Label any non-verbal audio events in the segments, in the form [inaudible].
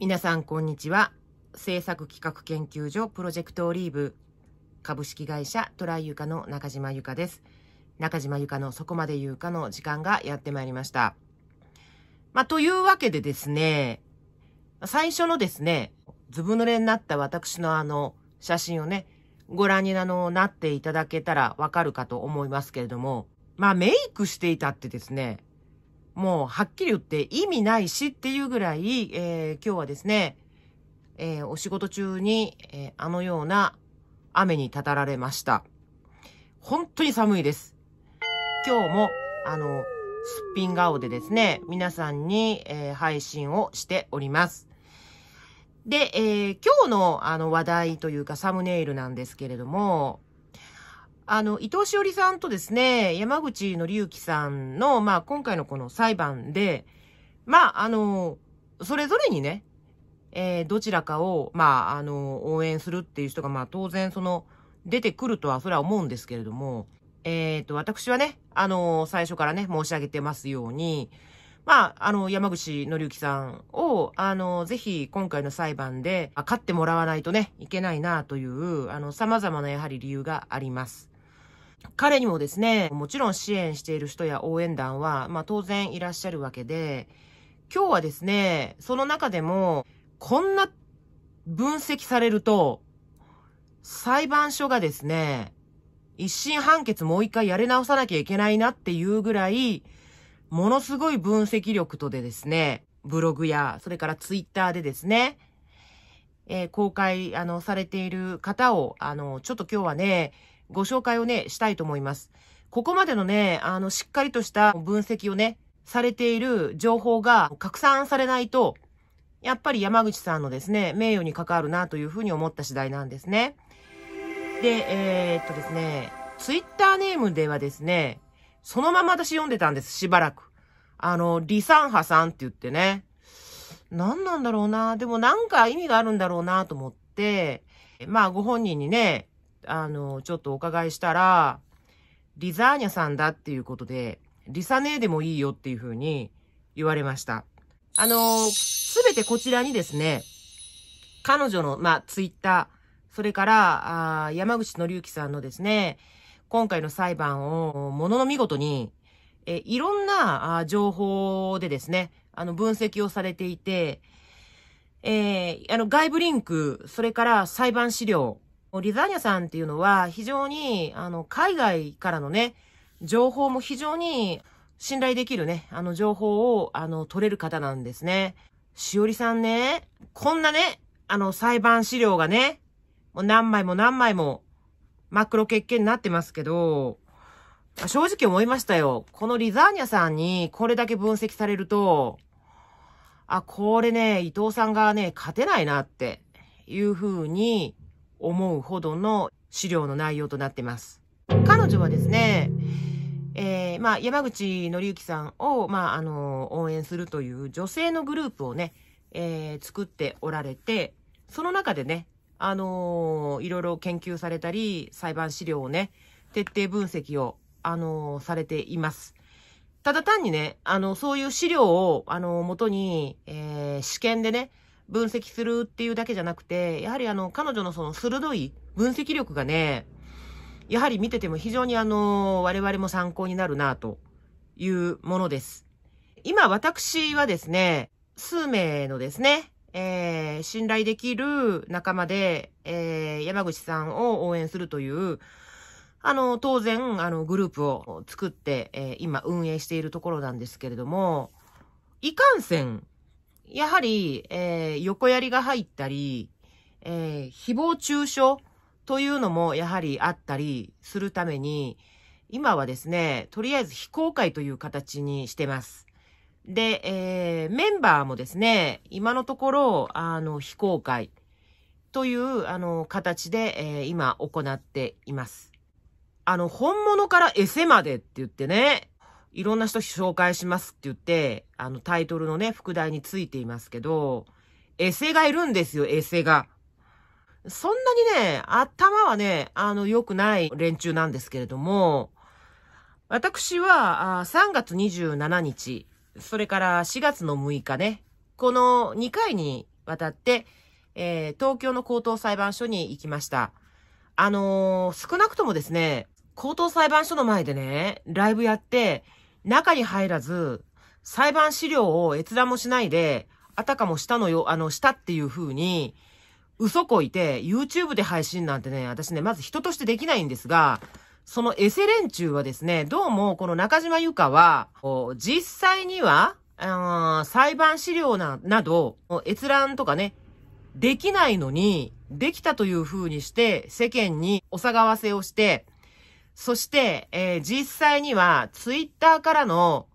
皆さんこんにちは制作企画研究所プロジェクトオリーブ株式会社トライユカの中島由香です中島由香のそこまで言うかの時間がやってまいりましたまあ、というわけでですね最初のですねずぶ濡れになった私のあの写真をねご覧になのなっていただけたらわかるかと思いますけれどもまあメイクしていたってですねもうはっきり言って意味ないしっていうぐらい、えー、今日はですね、えー、お仕事中に、えー、あのような雨にたたられました。本当に寒いです。今日も、あの、すっぴん顔でですね、皆さんに、えー、配信をしております。で、えー、今日のあの話題というかサムネイルなんですけれども、あの、伊藤詩織さんとですね、山口の之さんの、まあ、今回のこの裁判で、まあ、あの、それぞれにね、えー、どちらかを、まあ、あの、応援するっていう人が、まあ、当然、その、出てくるとは、それは思うんですけれども、えっ、ー、と、私はね、あの、最初からね、申し上げてますように、まあ、あの、山口のりゆきさんを、あの、ぜひ、今回の裁判で、勝ってもらわないとね、いけないな、という、あの、様々なやはり理由があります。彼にもですね、もちろん支援している人や応援団は、まあ当然いらっしゃるわけで、今日はですね、その中でも、こんな分析されると、裁判所がですね、一審判決もう一回やり直さなきゃいけないなっていうぐらい、ものすごい分析力とでですね、ブログや、それからツイッターでですね、えー、公開、あの、されている方を、あの、ちょっと今日はね、ご紹介をね、したいと思います。ここまでのね、あの、しっかりとした分析をね、されている情報が拡散されないと、やっぱり山口さんのですね、名誉に関わるなというふうに思った次第なんですね。で、えー、っとですね、ツイッターネームではですね、そのまま私読んでたんです、しばらく。あの、リサンハさんって言ってね、何なんだろうな、でもなんか意味があるんだろうなと思って、まあご本人にね、あの、ちょっとお伺いしたら、リザーニャさんだっていうことで、リサネーでもいいよっていうふうに言われました。あの、すべてこちらにですね、彼女の、まあ、ツイッター、それから、あ山口のりゆきさんのですね、今回の裁判を、ものの見事に、え、いろんな、あ情報でですね、あの、分析をされていて、えー、あの、外部リンク、それから裁判資料、リザーニャさんっていうのは非常に、あの、海外からのね、情報も非常に信頼できるね、あの情報を、あの、取れる方なんですね。しおりさんね、こんなね、あの、裁判資料がね、もう何枚も何枚も、真っ黒欠見になってますけど、正直思いましたよ。このリザーニャさんにこれだけ分析されると、あ、これね、伊藤さんがね、勝てないなっていうふうに思うほどの資料の内容となってます。彼女はですね、えー、まあ、山口紀之さんを、まあ、あの、応援するという女性のグループをね、えー、作っておられて、その中でね、あのー、いろいろ研究されたり、裁判資料をね、徹底分析を、あのー、されています。ただ単にね、あの、そういう資料を、あのー、元に、えー、試験でね、分析するっていうだけじゃなくて、やはりあの、彼女のその鋭い分析力がね、やはり見てても非常にあの、我々も参考になるなというものです。今私はですね、数名のですね、えー、信頼できる仲間で、えー、山口さんを応援するという、あの、当然、あの、グループを作って、えー、今運営しているところなんですけれども、いかんせん、やはり、えー、横やりが入ったり、えー、誹謗中傷というのもやはりあったりするために、今はですね、とりあえず非公開という形にしてます。で、えー、メンバーもですね、今のところ、あの、非公開という、あの、形で、えー、今行っています。あの、本物からエセまでって言ってね、いろんな人紹介しますって言って、あのタイトルのね、副題についていますけど、エセがいるんですよ、エセが。そんなにね、頭はね、あの、良くない連中なんですけれども、私は、3月27日、それから4月の6日ね、この2回にわたって、えー、東京の高等裁判所に行きました。あのー、少なくともですね、高等裁判所の前でね、ライブやって、中に入らず、裁判資料を閲覧もしないで、あたかもしたのよ、あの、したっていう風に、嘘こいて、YouTube で配信なんてね、私ね、まず人としてできないんですが、そのエセ連中はですね、どうもこの中島由かは、実際には、あ裁判資料ななど、閲覧とかね、できないのに、できたという風にして、世間にお騒がせをして、そして、えー、実際にはツイッターからの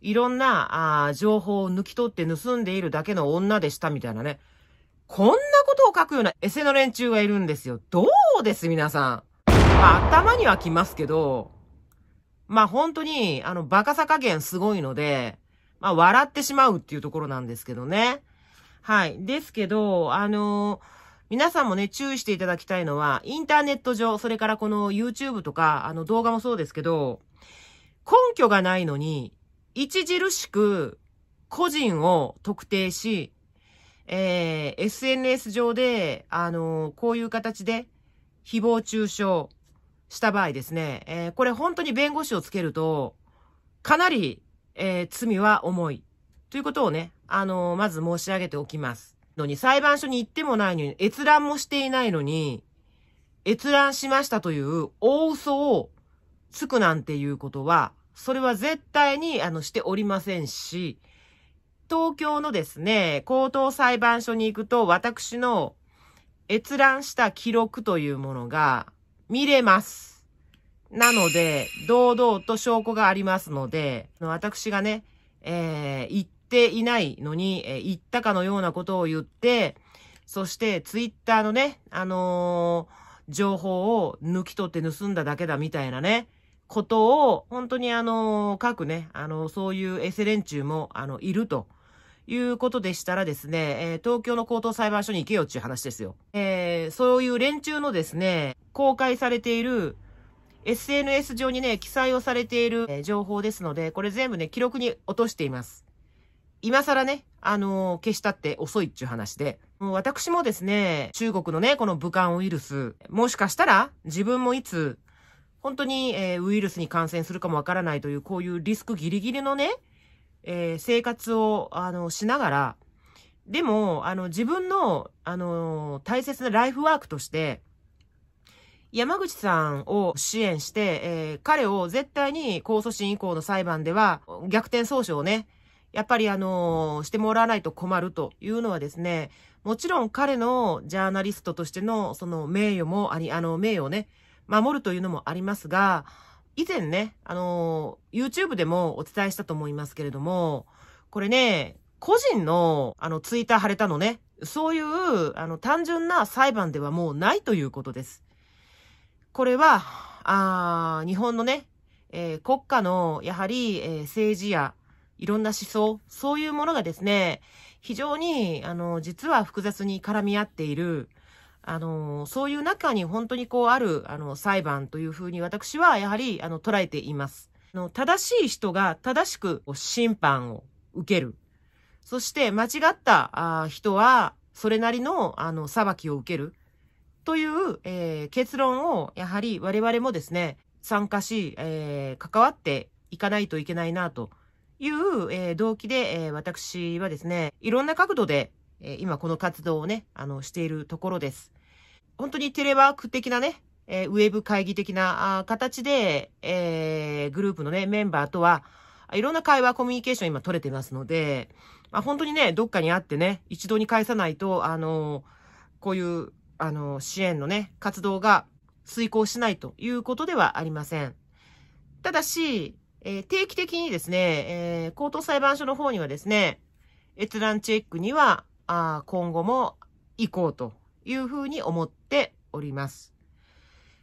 いろんなあ情報を抜き取って盗んでいるだけの女でしたみたいなね。こんなことを書くようなエセの連中がいるんですよ。どうです皆さん。まあ、頭にはきますけど、まあ本当にあのバカさ加減すごいので、まあ笑ってしまうっていうところなんですけどね。はい。ですけど、あのー皆さんもね、注意していただきたいのは、インターネット上、それからこの YouTube とか、あの動画もそうですけど、根拠がないのに、著しく個人を特定し、えー、SNS 上で、あのー、こういう形で誹謗中傷した場合ですね、えー、これ本当に弁護士をつけると、かなり、え罪は重い。ということをね、あのまず申し上げておきます。のに、裁判所に行ってもないのに、閲覧もしていないのに、閲覧しましたという大嘘をつくなんていうことは、それは絶対にあのしておりませんし、東京のですね、高等裁判所に行くと、私の閲覧した記録というものが見れます。なので、堂々と証拠がありますので、私がね、えー、行っていないのに、えー、言ったかのようなことを言って、そしてツイッターのね、あのー、情報を抜き取って盗んだだけだみたいなね、ことを、本当にあのー、各ね、あのー、そういうエセ連中も、あの、いると。いうことでしたらですね、えー、東京の高等裁判所に行けよっていう話ですよ。えー、そういう連中のですね、公開されている SNS 上にね、記載をされている、えー、情報ですので、これ全部ね、記録に落としています。今更ね、あの消したって遅いっちゅう話で、もう私もですね、中国のね、この武漢ウイルス、もしかしたら自分もいつ、本当に、えー、ウイルスに感染するかもわからないという、こういうリスクギリギリのね、えー、生活を、あの、しながら、でも、あの、自分の、あの、大切なライフワークとして、山口さんを支援して、えー、彼を絶対に控訴審以降の裁判では、逆転訴訟をね、やっぱりあの、してもらわないと困るというのはですね、もちろん彼のジャーナリストとしてのその名誉もあり、あの、名誉をね、守るというのもありますが、以前ね、あの、YouTube でもお伝えしたと思いますけれども、これね、個人の、あの、ツイッター貼れたのね、そういう、あの、単純な裁判ではもうないということです。これは、あ日本のね、えー、国家の、やはり、えー、政治やいろんな思想、そういうものがですね、非常に、あの、実は複雑に絡み合っている、あの、そういう中に本当にこうある、あの、裁判というふうに私はやはり、あの、捉えています。あの、正しい人が正しく審判を受ける。そして間違った人は、それなりの、あの、裁きを受ける。という、えー、結論を、やはり我々もですね、参加し、えー、関わっていかないといけないなと。いう、えー、動機で、えー、私はですね、いろんな角度で、えー、今この活動をね、あの、しているところです。本当にテレワーク的なね、えウェブ会議的な形で、えグループのね、メンバーとは、いろんな会話、コミュニケーション今取れてますので、まあ、本当にね、どっかにあってね、一堂に返さないと、あのこういう、あの支援のね、活動が遂行しないということではありません。ただし、えー、定期的にですね、えー、高等裁判所の方にはですね、閲覧チェックには、あ今後も行こうというふうに思っております。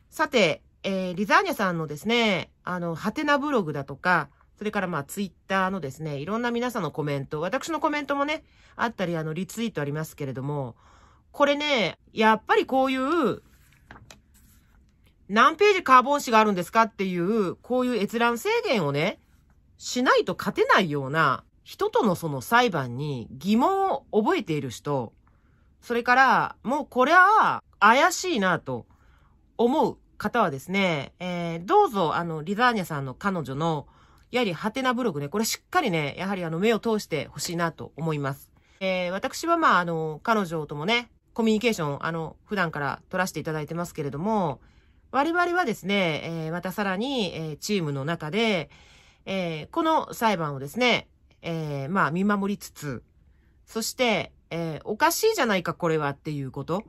さて、えー、リザーニャさんのですね、あの、ハテナブログだとか、それからまあツイッターのですね、いろんな皆さんのコメント、私のコメントもね、あったり、あの、リツイートありますけれども、これね、やっぱりこういう何ページカーボン紙があるんですかっていう、こういう閲覧制限をね、しないと勝てないような、人とのその裁判に疑問を覚えている人、それから、もうこれは怪しいなと思う方はですね、えー、どうぞ、あの、リザーニャさんの彼女の、やはりハテナブログね、これしっかりね、やはりあの、目を通してほしいなと思います。えー、私はまあ、あの、彼女ともね、コミュニケーション、あの、普段から取らせていただいてますけれども、我々はですね、えー、またさらに、えー、チームの中で、えー、この裁判をですね、えまあ見守りつつ、そして、えおかしいじゃないかこれはっていうこと。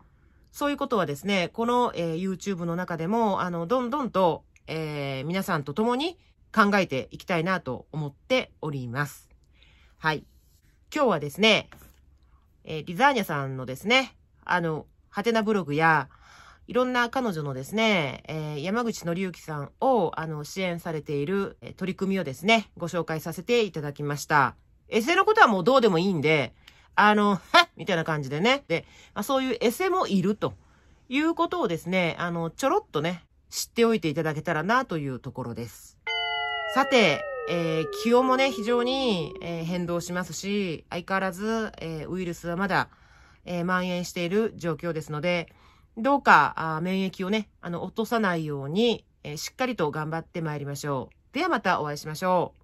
そういうことはですね、この、え YouTube の中でも、あの、どんどんと、え皆さんと共に考えていきたいなと思っております。はい。今日はですね、えリザーニャさんのですね、あの、ハテナブログや、いろんな彼女のですね、えー、山口のりゆきさんを、あの、支援されている取り組みをですね、ご紹介させていただきました。エセのことはもうどうでもいいんで、あの、は [laughs] っみたいな感じでね。で、まあ、そういうエセもいるということをですね、あの、ちょろっとね、知っておいていただけたらなというところです。さて、えー、気温もね、非常に、えー、変動しますし、相変わらず、えー、ウイルスはまだ、え蔓延している状況ですので、どうか、あ免疫をね、あの、落とさないように、えー、しっかりと頑張ってまいりましょう。ではまたお会いしましょう。